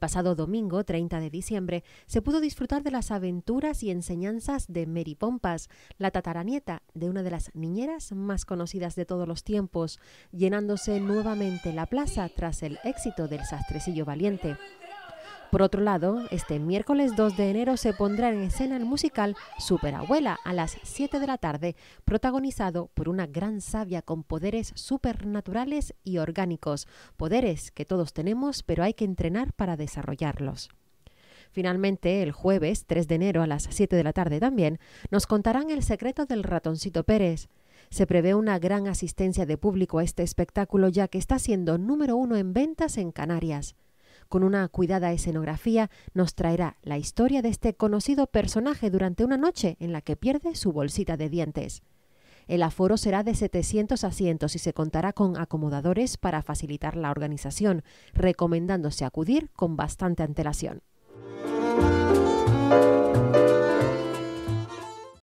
pasado domingo, 30 de diciembre, se pudo disfrutar de las aventuras y enseñanzas de Mary Pompas, la tataranieta de una de las niñeras más conocidas de todos los tiempos, llenándose nuevamente la plaza tras el éxito del Sastrecillo Valiente. Por otro lado, este miércoles 2 de enero se pondrá en escena el musical Superabuela a las 7 de la tarde, protagonizado por una gran sabia con poderes supernaturales y orgánicos, poderes que todos tenemos pero hay que entrenar para desarrollarlos. Finalmente, el jueves 3 de enero a las 7 de la tarde también, nos contarán el secreto del ratoncito Pérez. Se prevé una gran asistencia de público a este espectáculo ya que está siendo número uno en ventas en Canarias con una cuidada escenografía, nos traerá la historia de este conocido personaje durante una noche en la que pierde su bolsita de dientes. El aforo será de 700 asientos y se contará con acomodadores para facilitar la organización, recomendándose acudir con bastante antelación.